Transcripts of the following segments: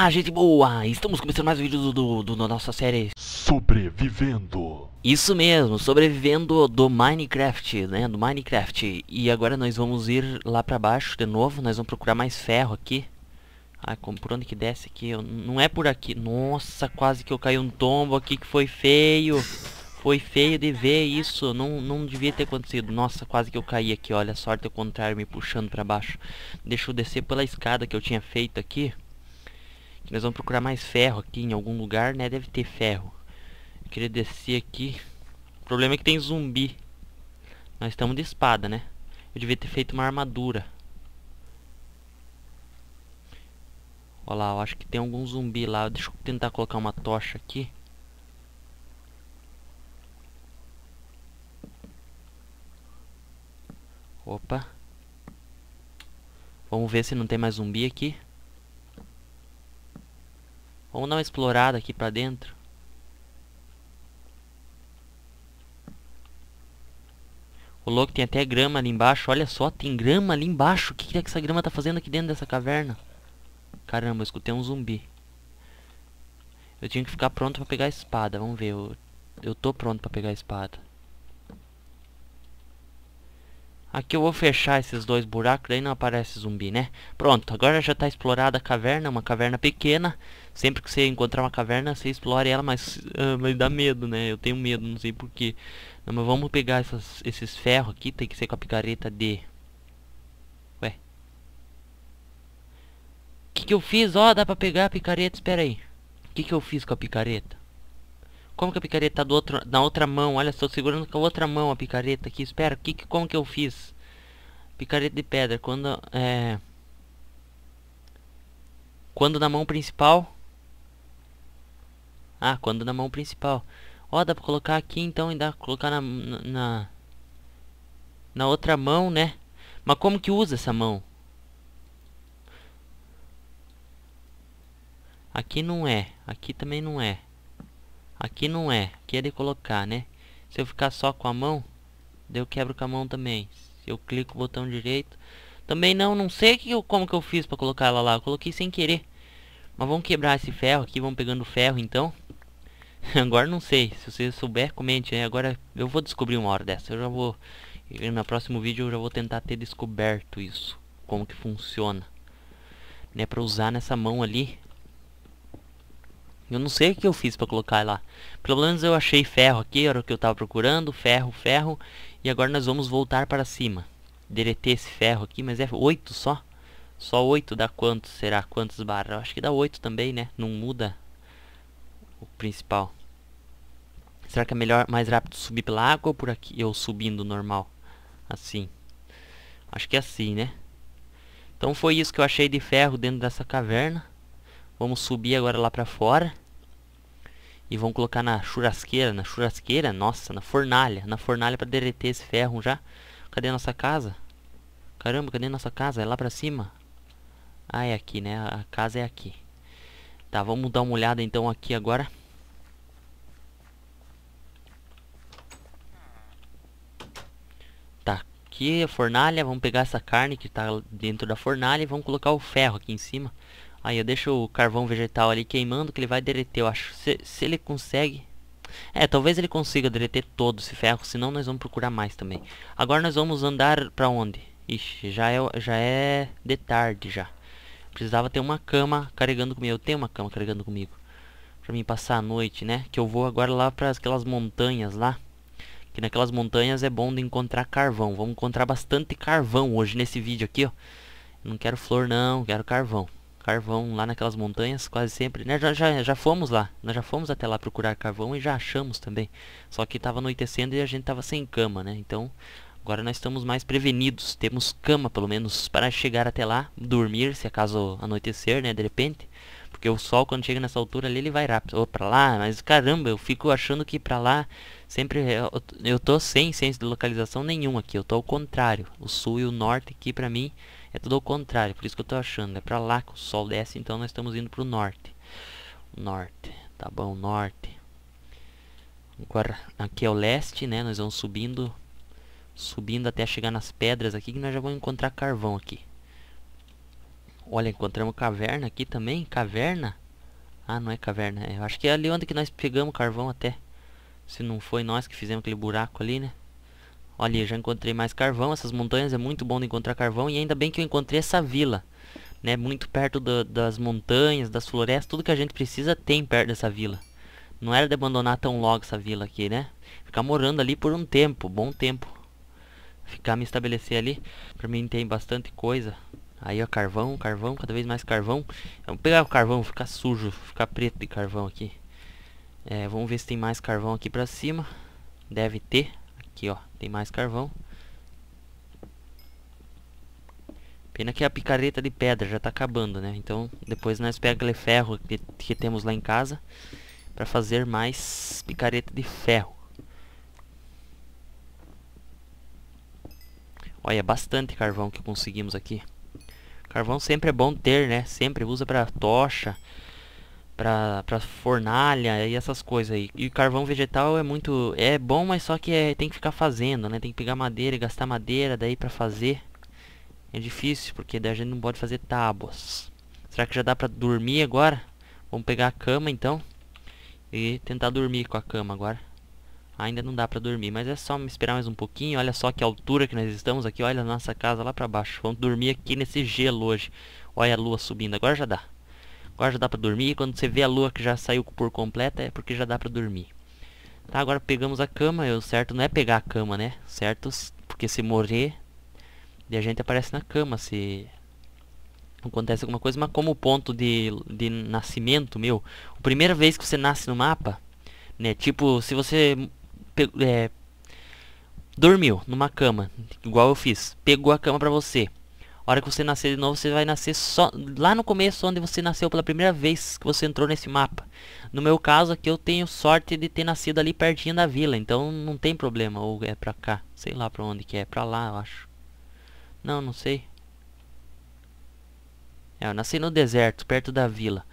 Ah, gente boa! Estamos começando mais um vídeo do, do, do, da nossa série Sobrevivendo. Isso mesmo, sobrevivendo do Minecraft, né? Do Minecraft. E agora nós vamos ir lá pra baixo de novo, nós vamos procurar mais ferro aqui. Ah, como, por onde que desce aqui? não é por aqui. Nossa, quase que eu caí um tombo aqui que foi feio. Foi feio de ver isso, não, não devia ter acontecido. Nossa, quase que eu caí aqui, olha, a sorte ao contrário, me puxando pra baixo. Deixa eu descer pela escada que eu tinha feito aqui. Nós vamos procurar mais ferro aqui em algum lugar, né? Deve ter ferro. Eu queria descer aqui. O problema é que tem zumbi. Nós estamos de espada, né? Eu devia ter feito uma armadura. Olha lá, eu acho que tem algum zumbi lá. Deixa eu tentar colocar uma tocha aqui. Opa. Vamos ver se não tem mais zumbi aqui. Vamos dar uma explorada aqui pra dentro. O louco tem até grama ali embaixo. Olha só, tem grama ali embaixo. O que, que é que essa grama tá fazendo aqui dentro dessa caverna? Caramba, eu escutei um zumbi. Eu tinha que ficar pronto pra pegar a espada. Vamos ver. Eu, eu tô pronto pra pegar a espada. Aqui eu vou fechar esses dois buracos, daí não aparece zumbi, né? Pronto, agora já está explorada a caverna, uma caverna pequena. Sempre que você encontrar uma caverna, você explora ela, mas, uh, mas dá medo, né? Eu tenho medo, não sei porquê. Não, mas vamos pegar essas, esses ferros aqui, tem que ser com a picareta de... Ué. O que que eu fiz? Ó, oh, dá pra pegar a picareta, espera aí. O que que eu fiz com a picareta? Como que a picareta tá do outro, na outra mão? Olha, estou segurando com a outra mão a picareta aqui. Espera, que, que, como que eu fiz? Picareta de pedra. Quando, é... Quando na mão principal... Ah, quando na mão principal. Ó, dá pra colocar aqui então e dá pra colocar na, na... Na outra mão, né? Mas como que usa essa mão? Aqui não é. Aqui também não é. Aqui não é. Aqui é de colocar, né? Se eu ficar só com a mão, eu quebro com a mão também. Se eu clico o botão direito... Também não, não sei que eu, como que eu fiz pra colocar ela lá. Eu coloquei sem querer. Mas vamos quebrar esse ferro aqui. Vamos pegando ferro, então. Agora não sei. Se você souber, comente. Né? Agora eu vou descobrir uma hora dessa. Eu já vou... No próximo vídeo eu já vou tentar ter descoberto isso. Como que funciona. Né, pra usar nessa mão ali. Eu não sei o que eu fiz para colocar lá. Pelo menos eu achei ferro aqui, era o que eu estava procurando. Ferro, ferro. E agora nós vamos voltar para cima. derreter esse ferro aqui, mas é 8 só. Só 8 dá quantos? Será quantas barras? Eu acho que dá 8 também, né? Não muda o principal. Será que é melhor, mais rápido subir pela água ou por aqui? Eu subindo normal. Assim. Acho que é assim, né? Então foi isso que eu achei de ferro dentro dessa caverna. Vamos subir agora lá pra fora. E vamos colocar na churrasqueira, na churrasqueira, nossa, na fornalha. Na fornalha pra derreter esse ferro já. Cadê a nossa casa? Caramba, cadê a nossa casa? É lá pra cima? Ah, é aqui, né? A casa é aqui. Tá, vamos dar uma olhada então aqui agora. Tá, aqui a fornalha. Vamos pegar essa carne que tá dentro da fornalha e vamos colocar o ferro aqui em cima. Aí eu deixo o carvão vegetal ali queimando que ele vai derreter. Eu acho. Se, se ele consegue. É, talvez ele consiga derreter todo esse ferro. Senão nós vamos procurar mais também. Agora nós vamos andar pra onde? Ixi, já é, já é de tarde já. Precisava ter uma cama carregando comigo. Eu tenho uma cama carregando comigo. Pra mim passar a noite, né? Que eu vou agora lá para aquelas montanhas lá. Que naquelas montanhas é bom de encontrar carvão. Vamos encontrar bastante carvão hoje nesse vídeo aqui, ó. Não quero flor não, quero carvão carvão lá naquelas montanhas quase sempre. Né? Já, já, já fomos lá, nós já fomos até lá procurar carvão e já achamos também. Só que estava anoitecendo e a gente estava sem cama, né? Então agora nós estamos mais prevenidos, temos cama pelo menos para chegar até lá, dormir se acaso anoitecer, né? De repente. Porque o sol quando chega nessa altura ali ele vai rápido. Ou lá, mas caramba, eu fico achando que para lá sempre é, eu, eu tô sem senso de localização nenhuma aqui. Eu tô ao contrário. O sul e o norte aqui para mim é tudo ao contrário, por isso que eu estou achando. É para lá que o sol desce, então nós estamos indo para o norte. Norte, tá bom, norte. Agora, aqui é o leste, né? Nós vamos subindo, subindo até chegar nas pedras aqui, que nós já vamos encontrar carvão aqui. Olha, encontramos caverna aqui também. Caverna? Ah, não é caverna. É, eu acho que é ali onde que nós pegamos carvão até. Se não foi nós que fizemos aquele buraco ali, né? Olha, já encontrei mais carvão. Essas montanhas é muito bom de encontrar carvão. E ainda bem que eu encontrei essa vila. Né, muito perto do, das montanhas, das florestas. Tudo que a gente precisa tem perto dessa vila. Não era de abandonar tão logo essa vila aqui, né? Ficar morando ali por um tempo. Bom tempo. Ficar me estabelecer ali. Pra mim tem bastante coisa. Aí, ó, carvão, carvão, cada vez mais carvão. Vamos pegar o carvão, ficar sujo, ficar preto de carvão aqui. É, vamos ver se tem mais carvão aqui pra cima. Deve ter. Aqui, ó. Tem mais carvão. Pena que a picareta de pedra já tá acabando, né? Então depois nós pegamos aquele ferro que, que temos lá em casa para fazer mais picareta de ferro. Olha, bastante carvão que conseguimos aqui. Carvão sempre é bom ter, né? Sempre usa para tocha, para fornalha e essas coisas aí. E carvão vegetal é muito é bom, mas só que é, tem que ficar fazendo, né? Tem que pegar madeira e gastar madeira daí para fazer. É difícil, porque daí a gente não pode fazer tábuas. Será que já dá para dormir agora? Vamos pegar a cama então e tentar dormir com a cama agora. Ainda não dá pra dormir, mas é só esperar mais um pouquinho. Olha só que altura que nós estamos aqui. Olha a nossa casa lá pra baixo. Vamos dormir aqui nesse gelo hoje. Olha a lua subindo. Agora já dá. Agora já dá pra dormir. Quando você vê a lua que já saiu por completa, é porque já dá pra dormir. Tá, agora pegamos a cama. O certo não é pegar a cama, né? Certo, porque se morrer, e a gente aparece na cama se acontece alguma coisa. Mas como ponto de, de nascimento, meu, a primeira vez que você nasce no mapa, né? Tipo, se você é, dormiu numa cama, igual eu fiz, pegou a cama pra você. A hora que você nascer de novo, você vai nascer só lá no começo onde você nasceu pela primeira vez que você entrou nesse mapa. No meu caso aqui eu tenho sorte de ter nascido ali pertinho da vila, então não tem problema. Ou é pra cá, sei lá pra onde que é, pra lá eu acho. Não, não sei. É, eu nasci no deserto, perto da vila.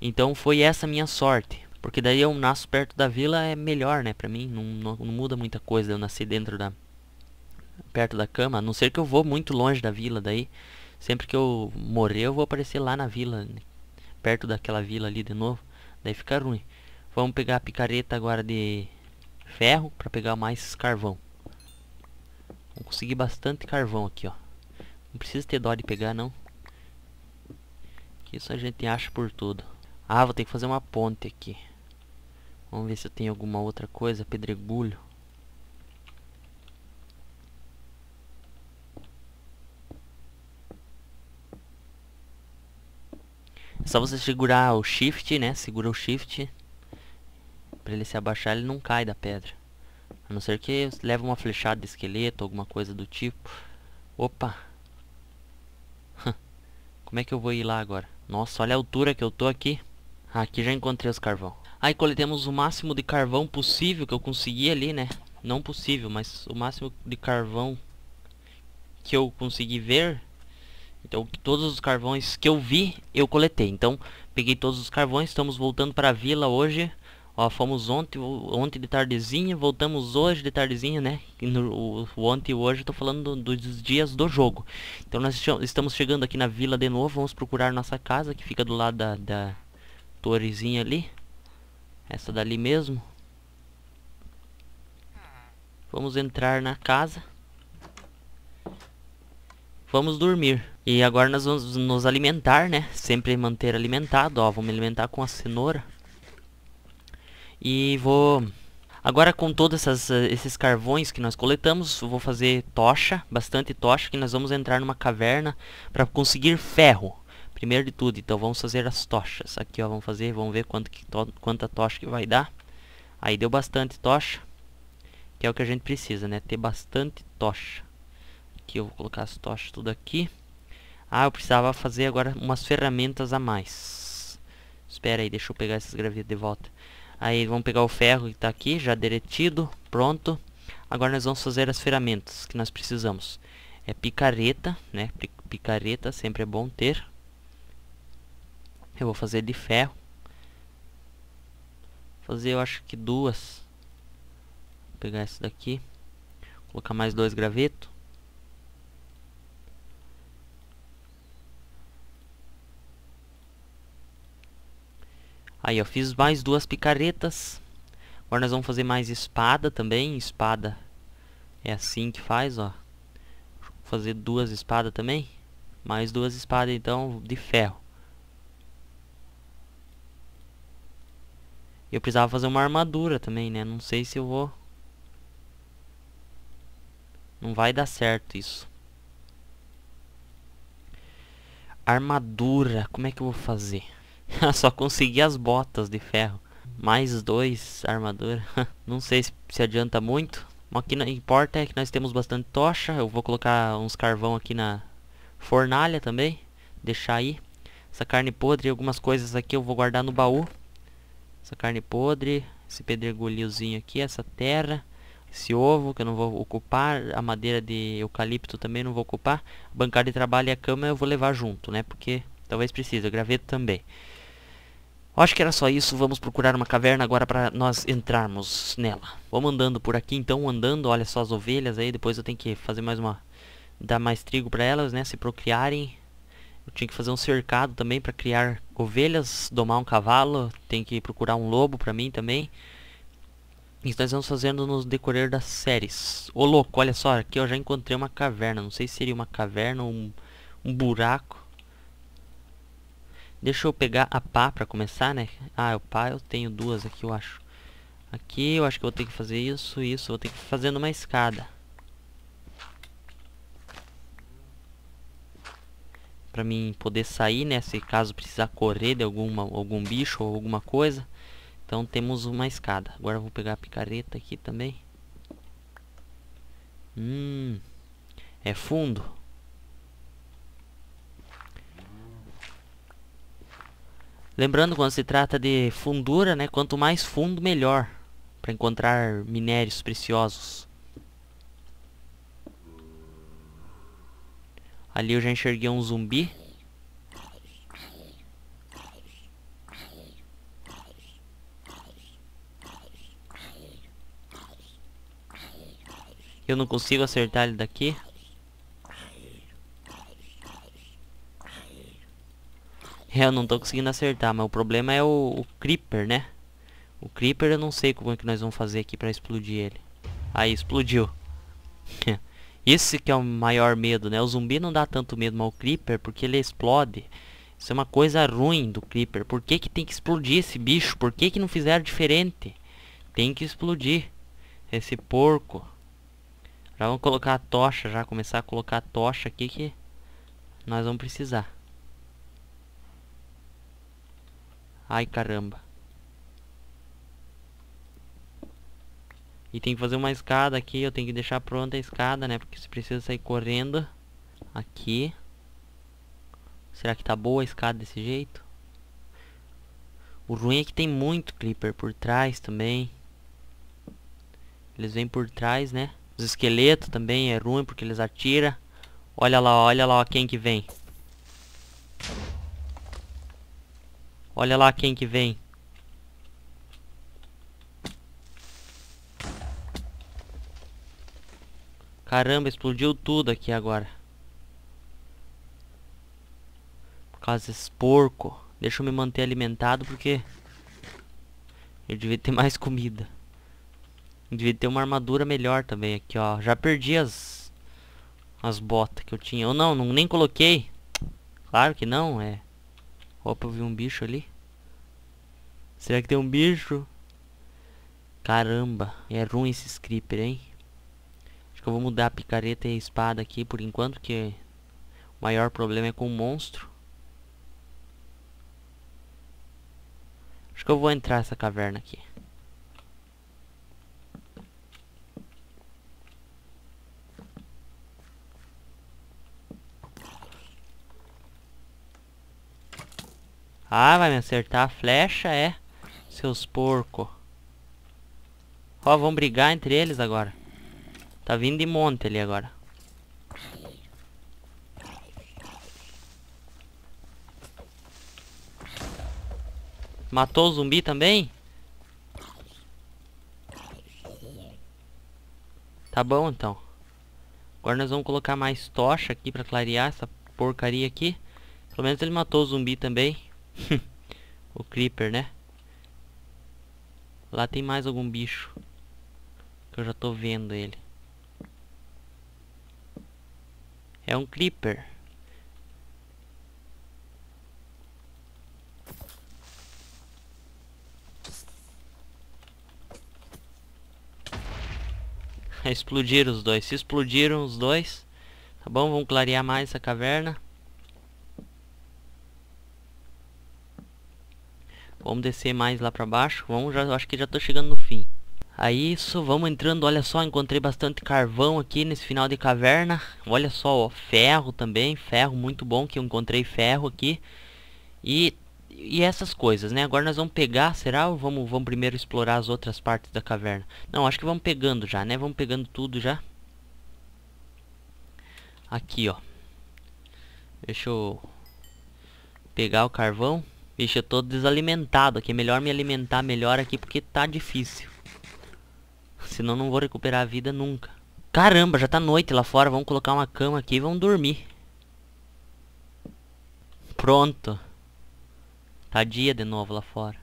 Então foi essa minha sorte. Porque daí eu nasço perto da vila é melhor, né, pra mim. Não, não, não muda muita coisa eu nasci dentro da, perto da cama, a não ser que eu vou muito longe da vila daí. Sempre que eu morrer, eu vou aparecer lá na vila, perto daquela vila ali de novo. Daí fica ruim. Vamos pegar a picareta agora de ferro para pegar mais carvão. Vou conseguir bastante carvão aqui, ó. Não precisa ter dó de pegar, não. Isso a gente acha por tudo. Ah, vou ter que fazer uma ponte aqui. Vamos ver se eu tenho alguma outra coisa. Pedregulho. É só você segurar o shift, né? Segura o shift. Pra ele se abaixar, ele não cai da pedra. A não ser que leve uma flechada de esqueleto, alguma coisa do tipo. Opa! Como é que eu vou ir lá agora? Nossa, olha a altura que eu tô aqui. Aqui já encontrei os carvão. Aí coletemos o máximo de carvão possível que eu consegui ali, né? Não possível, mas o máximo de carvão que eu consegui ver então todos os carvões que eu vi, eu coletei. Então peguei todos os carvões, estamos voltando para a vila hoje. Ó, fomos ontem, ontem de tardezinha, voltamos hoje de tardezinha, né? No, o, ontem e hoje eu falando do, dos dias do jogo. Então nós estamos chegando aqui na vila de novo, vamos procurar nossa casa que fica do lado da, da torrezinha ali. Essa dali mesmo. Vamos entrar na casa vamos dormir. E agora nós vamos nos alimentar, né? Sempre manter alimentado, ó. Vamos alimentar com a cenoura. E vou... Agora com todos esses carvões que nós coletamos, vou fazer tocha, bastante tocha, que nós vamos entrar numa caverna para conseguir ferro. Primeiro de tudo, então vamos fazer as tochas. Aqui ó, vamos fazer, vamos ver quanto que to quanta tocha que vai dar. Aí deu bastante tocha, que é o que a gente precisa, né? Ter bastante tocha. Aqui eu vou colocar as tochas tudo aqui. Ah, eu precisava fazer agora umas ferramentas a mais. Espera aí, deixa eu pegar essas gravetas de volta. Aí vamos pegar o ferro que está aqui, já derretido, pronto. Agora nós vamos fazer as ferramentas que nós precisamos. É picareta, né? Picareta sempre é bom ter. Eu vou fazer de ferro. Fazer eu acho que duas. Vou pegar essa daqui. Vou colocar mais dois gravetos. Aí, eu fiz mais duas picaretas. Agora nós vamos fazer mais espada também. Espada é assim que faz, ó. Vou fazer duas espadas também. Mais duas espadas, então, de ferro. Eu precisava fazer uma armadura também, né? Não sei se eu vou... Não vai dar certo isso. Armadura, como é que eu vou fazer? Só consegui as botas de ferro. Mais dois armadura. Não sei se, se adianta muito. O que importa é que nós temos bastante tocha. Eu vou colocar uns carvão aqui na fornalha também. Deixar aí. Essa carne podre e algumas coisas aqui eu vou guardar no baú. Essa carne podre. Esse pedregulhozinho aqui. Essa terra. Esse ovo que eu não vou ocupar. A madeira de eucalipto também não vou ocupar. Bancada de trabalho e a cama eu vou levar junto, né? Porque talvez precise. A graveta também acho que era só isso, vamos procurar uma caverna agora para nós entrarmos nela. Vamos andando por aqui então, andando, olha só as ovelhas aí, depois eu tenho que fazer mais uma... Dar mais trigo para elas, né, se procriarem. Eu tinha que fazer um cercado também para criar ovelhas, domar um cavalo, tem que procurar um lobo para mim também. Isso nós vamos fazendo no decorrer das séries. Ô louco, olha só, aqui eu já encontrei uma caverna, não sei se seria uma caverna ou um, um buraco. Deixa eu pegar a pá pra começar, né? Ah, o pá eu tenho duas aqui, eu acho. Aqui eu acho que eu vou ter que fazer isso, isso. Vou ter que fazer numa escada. Pra mim poder sair, né? Se caso precisar correr de alguma, algum bicho ou alguma coisa. Então temos uma escada. Agora eu vou pegar a picareta aqui também. Hum. É fundo. Lembrando, quando se trata de fundura, né, quanto mais fundo, melhor, para encontrar minérios preciosos. Ali eu já enxerguei um zumbi. Eu não consigo acertar ele daqui. É, eu não tô conseguindo acertar, mas o problema é o, o, Creeper, né? O Creeper eu não sei como é que nós vamos fazer aqui pra explodir ele. Aí, explodiu. Esse que é o maior medo, né? O zumbi não dá tanto medo, mas o Creeper, porque ele explode. Isso é uma coisa ruim do Creeper. Por que que tem que explodir esse bicho? Por que que não fizeram diferente? Tem que explodir esse porco. Já vamos colocar a tocha, já começar a colocar a tocha aqui que nós vamos precisar. Ai, caramba. E tem que fazer uma escada aqui. Eu tenho que deixar pronta a escada, né? Porque você precisa sair correndo. Aqui. Será que tá boa a escada desse jeito? O ruim é que tem muito Clipper por trás também. Eles vêm por trás, né? Os esqueletos também é ruim porque eles atiram. Olha lá, olha lá quem que vem. Olha lá quem que vem. Caramba, explodiu tudo aqui agora. Por causa desse porco. Deixa eu me manter alimentado porque... Eu devia ter mais comida. Eu devia ter uma armadura melhor também aqui, ó. Já perdi as... As botas que eu tinha. Ou não, não nem coloquei. Claro que não, é... Opa, eu vi um bicho ali. Será que tem um bicho? Caramba, é ruim esse creeper, hein? Acho que eu vou mudar a picareta e a espada aqui por enquanto, que o maior problema é com o monstro. Acho que eu vou entrar nessa caverna aqui. Ah, vai me acertar a flecha, é. Seus porco. Ó, vão brigar entre eles agora. Tá vindo de monte ali agora. Matou o zumbi também? Tá bom, então. Agora nós vamos colocar mais tocha aqui pra clarear essa porcaria aqui. Pelo menos ele matou o zumbi também. o Creeper, né? Lá tem mais algum bicho. Que eu já tô vendo ele. É um Creeper. Explodiram os dois. Se explodiram os dois, tá bom? Vamos clarear mais essa caverna. Vamos descer mais lá pra baixo. Vamos, já, acho que já tô chegando no fim. Aí isso, vamos entrando, olha só, encontrei bastante carvão aqui nesse final de caverna. Olha só, ó, ferro também, ferro muito bom que eu encontrei ferro aqui. E, e essas coisas, né? Agora nós vamos pegar, será? Ou vamos, vamos primeiro explorar as outras partes da caverna? Não, acho que vamos pegando já, né? Vamos pegando tudo já. Aqui, ó. Deixa eu pegar o carvão. Vixe, eu tô desalimentado aqui. É melhor me alimentar melhor aqui porque tá difícil. Senão não vou recuperar a vida nunca. Caramba, já tá noite lá fora. Vamos colocar uma cama aqui e vamos dormir. Pronto. Tá dia de novo lá fora.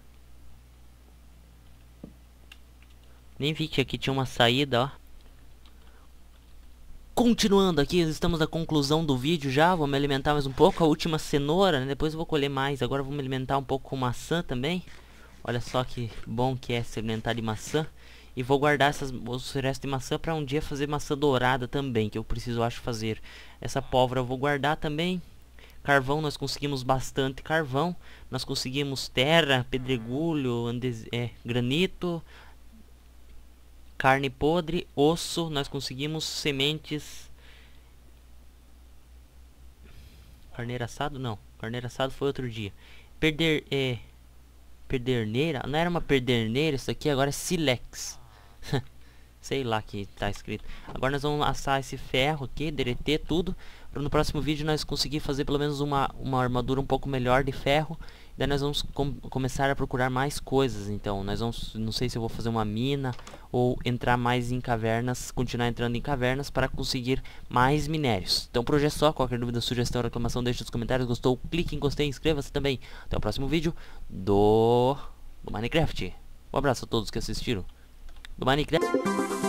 Nem vi que aqui tinha uma saída, ó. Continuando aqui, estamos na conclusão do vídeo já, vou me alimentar mais um pouco, a última cenoura, né? depois eu vou colher mais, agora vou me alimentar um pouco com maçã também. Olha só que bom que é se alimentar de maçã. E vou guardar essas, os restos de maçã para um dia fazer maçã dourada também, que eu preciso, acho, fazer. Essa pólvora eu vou guardar também. Carvão, nós conseguimos bastante carvão. Nós conseguimos terra, pedregulho, andes, é, granito, carne podre, osso, nós conseguimos sementes. Carneiro assado? Não. Carneiro assado foi outro dia. Perder... É... Perderneira? Não era uma perderneira isso aqui, agora é silex. Sei lá que tá escrito. Agora nós vamos assar esse ferro aqui, derreter tudo. Para no próximo vídeo nós conseguir fazer pelo menos uma, uma armadura um pouco melhor de ferro. Daí nós vamos com começar a procurar mais coisas, então. Nós vamos, não sei se eu vou fazer uma mina ou entrar mais em cavernas, continuar entrando em cavernas para conseguir mais minérios. Então por hoje é só, qualquer dúvida, sugestão, reclamação, deixe nos comentários. Gostou? Clique em gostei, inscreva-se também. Até o próximo vídeo do, do Minecraft. Um abraço a todos que assistiram do Minecraft.